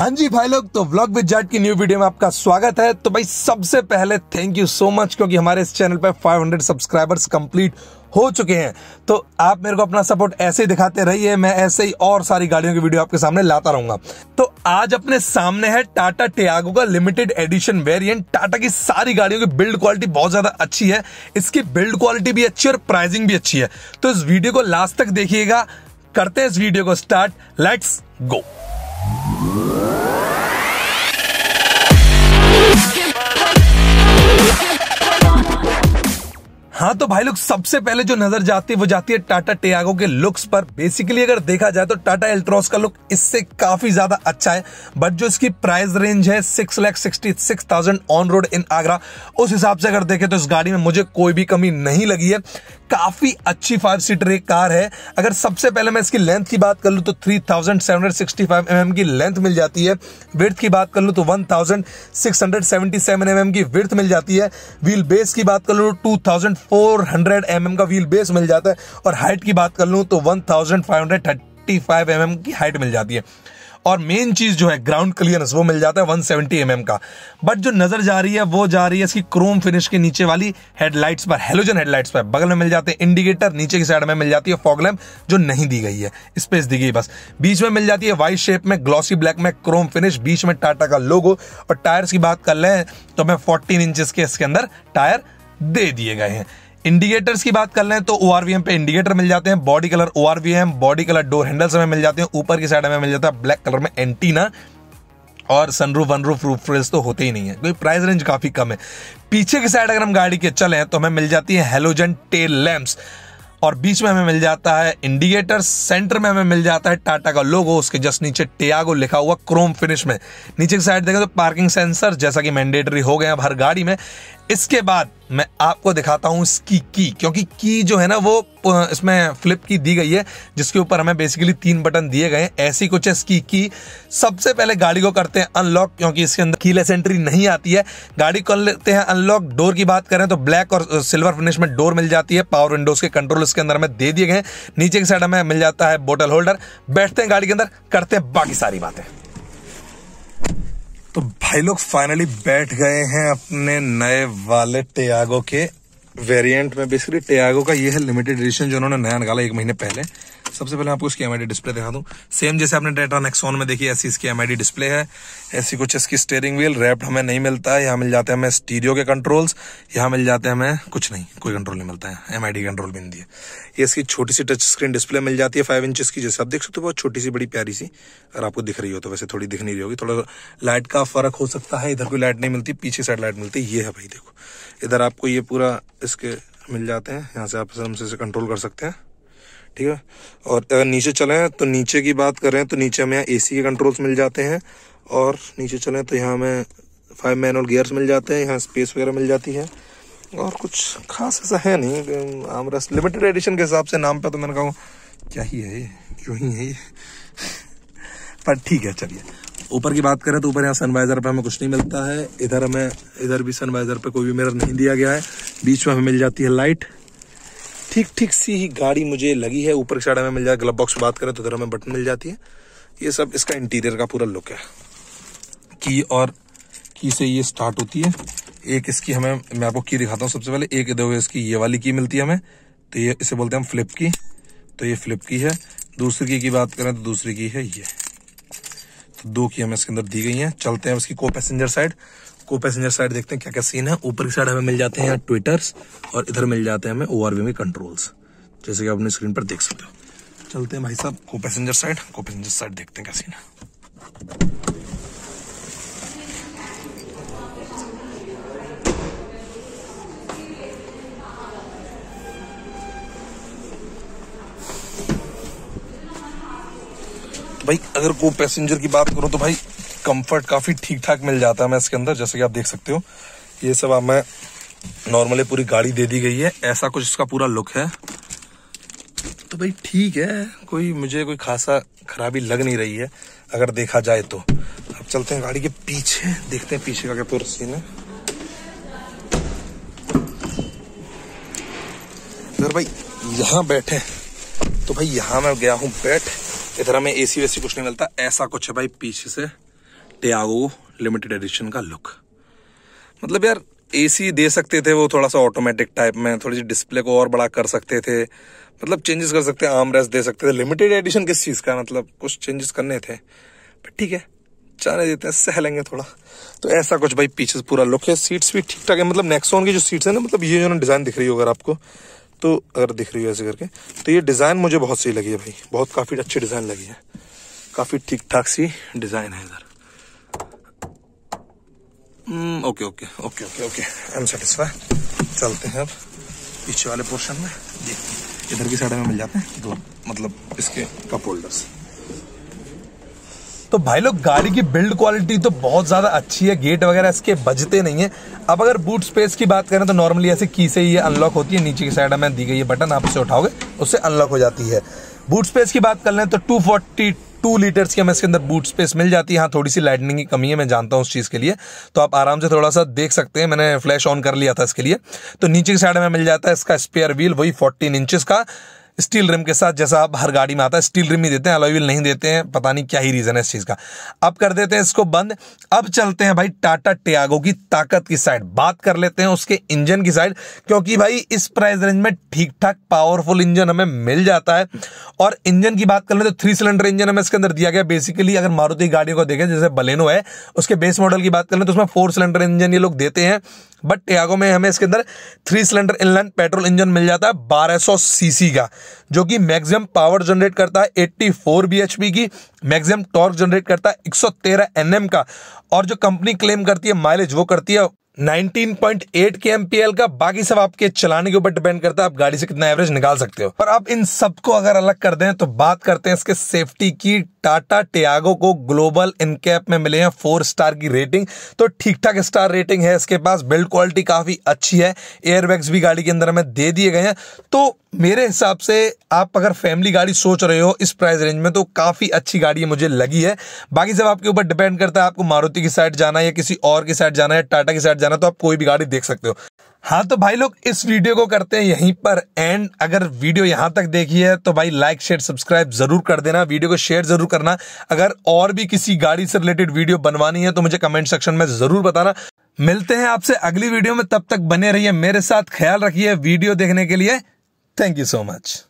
हाँ जी भाई लोग तो व्लॉग विद जाट की न्यू वीडियो में आपका स्वागत है तो भाई सबसे पहले थैंक यू सो मच क्योंकि हमारे इस चैनल पर 500 सब्सक्राइबर्स कंप्लीट हो चुके हैं तो आप मेरे को अपना सपोर्ट ऐसे ही दिखाते रहिए मैं ऐसे ही और सारी गाड़ियों की वीडियो आपके सामने लाता रहूंगा तो आज अपने सामने है टाटा टियागो का लिमिटेड एडिशन वेरिएंट टाटा की सारी गाड़ियों की बिल्ड क्वालिटी बहुत ज्यादा अच्छी है इसकी बिल्ड क्वालिटी भी अच्छी और प्राइसिंग भी अच्छी है तो इस वीडियो को लास्ट तक देखिएगा करते हैं इस वीडियो को स्टार्ट लेट्स गो हाँ तो भाई लोग सबसे पहले जो नजर जाती है वो जाती है टाटा टियागो के लुक्स पर बेसिकली अगर देखा जाए तो टाटा एल्ट्रॉस का लुक इससे काफी ज्यादा अच्छा है बट जो इसकी प्राइस रेंज है six lakh sixty six thousand on road in Agra उस हिसाब से अगर देखें तो इस गाड़ी में मुझे कोई भी कमी नहीं लगी है काफी अच्छी फाइव सीटर एक कार है अगर सबसे पहले मैं इसकी लेंथ की बात कर लूँ तो 3765 mm की लेंथ मिल जाती है विर्थ की बात कर लूँ तो 1677 mm की विर्थ मिल जाती है व्हील बेस की बात कर लूँ तो 2400 mm का व्हील बेस मिल जाता है और हाइट की बात कर लूँ तो 1535 mm की हाइट मिल जाती है और मेन चीज जो है ग्राउंड क्लियरेंस वो मिल जाता है 170 सेवेंटी mm का बट जो नजर जा रही है वो जा रही है इसकी क्रोम फिनिश के नीचे वाली हेडलाइट्स पर हेलोजन हेडलाइट्स पर बगल में मिल जाते हैं इंडिकेटर नीचे की साइड में मिल जाती है फॉगलैम जो नहीं दी गई है स्पेस दी गई बस बीच में मिल जाती है वाइट शेप में ग्लॉसी ब्लैक में क्रोम फिनिश बीच में टाटा का लोगो और टायर्स की बात कर लें तो हमें फोर्टीन इंचज के इसके अंदर टायर दे दिए गए हैं इंडिकेटर्स की बात कर लें तो ओ पे इंडिकेटर मिल जाते हैं बॉडी कलर ओ बॉडी कलर डोर हैंडल्स हमें मिल जाते हैं ऊपर की साइड हमें मिल जाता है ब्लैक कलर में एंटीना और सनरूफ वन रूफ फ्रेस तो होते ही नहीं है क्योंकि प्राइस रेंज काफ़ी कम है पीछे की साइड अगर हम गाड़ी के चलें तो हमें मिल जाती है हेलोजन टेल लैम्प्स और बीच में हमें मिल जाता है इंडिकेटर सेंटर में हमें मिल जाता है टाटा का लोगो उसके जस्ट नीचे टियागो लिखा हुआ क्रोम फिनिश में नीचे की साइड देखें तो पार्किंग सेंसर जैसा कि मैंडेटरी हो गए अब हर गाड़ी में इसके बाद मैं आपको दिखाता हूँ इसकी की क्योंकि की जो है ना वो इसमें फ्लिप की दी गई है जिसके ऊपर हमें बेसिकली तीन बटन दिए गए हैं ऐसी कुछ है इसकी की सबसे पहले गाड़ी को करते हैं अनलॉक क्योंकि इसके अंदर कीलेस एंट्री नहीं आती है गाड़ी कर लेते हैं अनलॉक डोर की बात करें तो ब्लैक और सिल्वर फिनिश में डोर मिल जाती है पावर विंडोज के कंट्रोल इसके अंदर हमें दे दिए गए नीचे की साइड हमें मिल जाता है बोटल होल्डर बैठते हैं गाड़ी के अंदर करते हैं बाकी सारी बातें तो भाई लोग फाइनली बैठ गए हैं अपने नए वाले टियागो के वेरिएंट में बेसिकली टियागो का ये है लिमिटेड एडिशन जो उन्होंने नया निकाला एक महीने पहले सबसे पहले आपको इसकी एमआईडी डिस्प्ले दिखा दूं सेम जैसे आपने डेटा नेक्सॉन में देखी ऐसी इसकी एमआईडी डिस्प्ले है ऐसी कुछ इसकी स्टेयरिंग व्हील रैप्ड हमें नहीं मिलता है यहाँ मिल जाते हैं हमें स्टीरियो के कंट्रोल्स यहाँ मिल जाते हैं हमें कुछ नहीं कोई कंट्रोल नहीं मिलता है एम कंट्रोल भी नहीं दिए ये इसकी छोटी सी टच स्क्रीन डिस्प्ले मिल जाती है फाइव इंच की जैसे आप देख सकते हो बहुत छोटी सी बड़ी प्यारी सी अगर आपको दिख रही हो तो वैसे थोड़ी दिख नहीं रही होगी थोड़ा लाइट का फर्क हो सकता है इधर कोई लाइट नहीं मिलती पीछे साइड लाइट मिलती ये है भाई देखो इधर आपको ये पूरा इसके मिल जाते हैं यहाँ से आप से कंट्रोल कर सकते हैं ठीक है और अगर नीचे चलें तो नीचे की बात करें तो नीचे हमें ए के कंट्रोल्स मिल जाते हैं और नीचे चलें तो यहाँ हमें फाइव मैनुअल गियर्स मिल जाते हैं यहाँ स्पेस वगैरह मिल जाती है और कुछ खास ऐसा है नहीं आमरस लिमिटेड एडिशन के हिसाब से नाम पे तो मैंने कहा क्या ही है ये क्यों ही है ये पर ठीक है चलिए ऊपर की बात करें तो ऊपर यहाँ सनवाइज़र पे हमें कुछ नहीं मिलता है इधर हमें इधर भी सनवाइज़र पे कोई भी मिरर नहीं दिया गया है बीच में हमें मिल जाती है लाइट ठीक ठीक सी ही गाड़ी मुझे लगी है ऊपर की साइड हमें मिल जाए ग्लब बॉक्स बात करें तो इधर हमें बटन मिल जाती है ये सब इसका इंटीरियर का पूरा लुक है की और की से ये स्टार्ट होती है एक इसकी हमें मैं आपको की दिखाता हूँ सबसे पहले एक इधर इसकी ये वाली की मिलती है हमें तो ये इसे बोलते हैं हम फ्लिप की तो ये फ्लिप की है दूसरी की की बात करें तो दूसरी की है ये तो दो की हमें इसके अंदर दी गई हैं चलते हैं इसकी को पैसेंजर साइड को पैसेंजर साइड देखते हैं क्या क्या सीन है ऊपर की साइड हमें मिल जाते हैं ट्विटर्स और इधर मिल जाते हैं हमें ओ आर में कंट्रोल्स जैसे कि आप अपनी स्क्रीन पर देख सकते हो चलते हैं भाई साहब को पैसेंजर साइड को पैसेंजर साइड देखते हैं क्या सीन है तो भाई अगर को पैसेंजर की बात करो तो भाई कंफर्ट काफ़ी ठीक ठाक मिल जाता है मैं इसके अंदर जैसे कि आप देख सकते हो ये सब आप मैं नॉर्मली पूरी गाड़ी दे दी गई है ऐसा कुछ इसका पूरा लुक है तो भाई ठीक है कोई मुझे कोई खासा खराबी लग नहीं रही है अगर देखा जाए तो अब चलते हैं गाड़ी के पीछे देखते हैं पीछे का क्या पूरा सीन है अगर भाई यहाँ बैठे तो भाई यहाँ मैं गया हूँ बैठ इधर हमें एसी वैसी कुछ नहीं मिलता ऐसा कुछ है भाई पीछे से टियागो लिमिटेड एडिशन का लुक मतलब यार एसी दे सकते थे वो थोड़ा सा ऑटोमेटिक टाइप में थोड़ी सी डिस्प्ले को और बड़ा कर सकते थे मतलब चेंजेस कर सकते आर्म रेस्ट दे सकते थे लिमिटेड एडिशन किस चीज़ का मतलब कुछ चेंजेस करने थे बट ठीक है चाने देते हैं सह लेंगे थोड़ा तो ऐसा कुछ भाई पीछे पूरा लुक है सीट्स भी ठीक ठाक है मतलब नेक्सोन की जो सीट्स है ना मतलब ये जो ना डिज़ाइन दिख रही हो अगर आपको तो अगर दिख रही हो ऐसे करके तो ये डिज़ाइन मुझे बहुत सही लगी है भाई बहुत काफ़ी अच्छी डिज़ाइन लगी है काफ़ी ठीक ठाक सी डिज़ाइन है इधर okay okay okay okay okay I am satisfy चलते हैं अब पीछे वाले पोर्शन में ये इधर की साइड में मिल जाते हैं दो मतलब इसके कप होल्डर्स तो भाई लोग गाड़ी की बिल्ड क्वालिटी तो बहुत ज़्यादा अच्छी है गेट वगैरह इसके बजते नहीं है अब अगर बूट स्पेस की बात करें तो नॉर्मली ऐसे की से ही अनलॉक होती है नीचे की साइड में दी गई है बटन आप उसे उठाओगे उससे अनलॉक हो जाती है बूट स्पेस की बात कर लें तो टू लीटर्स की हमें इसके अंदर बूट स्पेस मिल जाती है हाँ थोड़ी सी लाइटनिंग की कमी है मैं जानता हूँ उस चीज़ के लिए तो आप आराम से थोड़ा सा देख सकते हैं मैंने फ्लैश ऑन कर लिया था इसके लिए तो नीचे की साइड में मिल जाता है इसका स्पेयर व्हील वही फोर्टीन इंचज़ का स्टील रिम के साथ जैसा आप हर गाड़ी में आता है स्टील रिम ही देते हैं अलॉय व्हील नहीं देते हैं पता नहीं क्या ही रीज़न है इस चीज़ का अब कर देते हैं इसको बंद अब चलते हैं भाई टाटा टियागो की ताकत की साइड बात कर लेते हैं उसके इंजन की साइड क्योंकि भाई इस प्राइस रेंज में ठीक ठाक पावरफुल इंजन हमें मिल जाता है और इंजन की बात कर ले तो थ्री सिलेंडर इंजन हमें इसके अंदर दिया गया बेसिकली अगर मारुति गाड़ियों को देखें जैसे बलेनो है उसके बेस मॉडल की बात कर ले तो उसमें फोर सिलेंडर इंजन ये लोग देते हैं बट टियागो में हमें इसके अंदर three cylinder inline petrol engine मिल जाता है 1200 सीसी का जो कि मैक्सिमम पावर जनरेट करता है एच पी की मैक्सिमम टॉर्क जनरेट करता है एन एम का और जो कंपनी क्लेम करती है माइलेज वो करती है 19.8 के एमपीएल का बाकी सब आपके चलाने के ऊपर डिपेंड करता है आप गाड़ी से कितना एवरेज निकाल सकते हो पर आप इन सबको अगर अलग कर दें तो बात करते हैं इसके सेफ्टी की टाटा टियागो को ग्लोबल इनकेप में मिले हैं फोर स्टार की रेटिंग तो ठीक ठाक स्टार रेटिंग है इसके पास बिल्ड क्वालिटी काफ़ी अच्छी है एयरबैग्स भी गाड़ी के अंदर हमें दे दिए गए हैं तो मेरे हिसाब से आप अगर फैमिली गाड़ी सोच रहे हो इस प्राइस रेंज में तो काफ़ी अच्छी गाड़ी मुझे लगी है बाकी सब आपके ऊपर डिपेंड करता है आपको मारुति की साइड जाना है या किसी और की साइड जाना है टाटा की साइड जाना है तो आप कोई भी गाड़ी देख सकते हो हाँ तो भाई लोग इस वीडियो को करते हैं यहीं पर एंड अगर वीडियो यहाँ तक देखी है तो भाई लाइक शेयर सब्सक्राइब जरूर कर देना वीडियो को शेयर जरूर करना अगर और भी किसी गाड़ी से रिलेटेड वीडियो बनवानी है तो मुझे कमेंट सेक्शन में जरूर बताना मिलते हैं आपसे अगली वीडियो में तब तक बने रहिए मेरे साथ ख्याल रखिए वीडियो देखने के लिए थैंक यू सो मच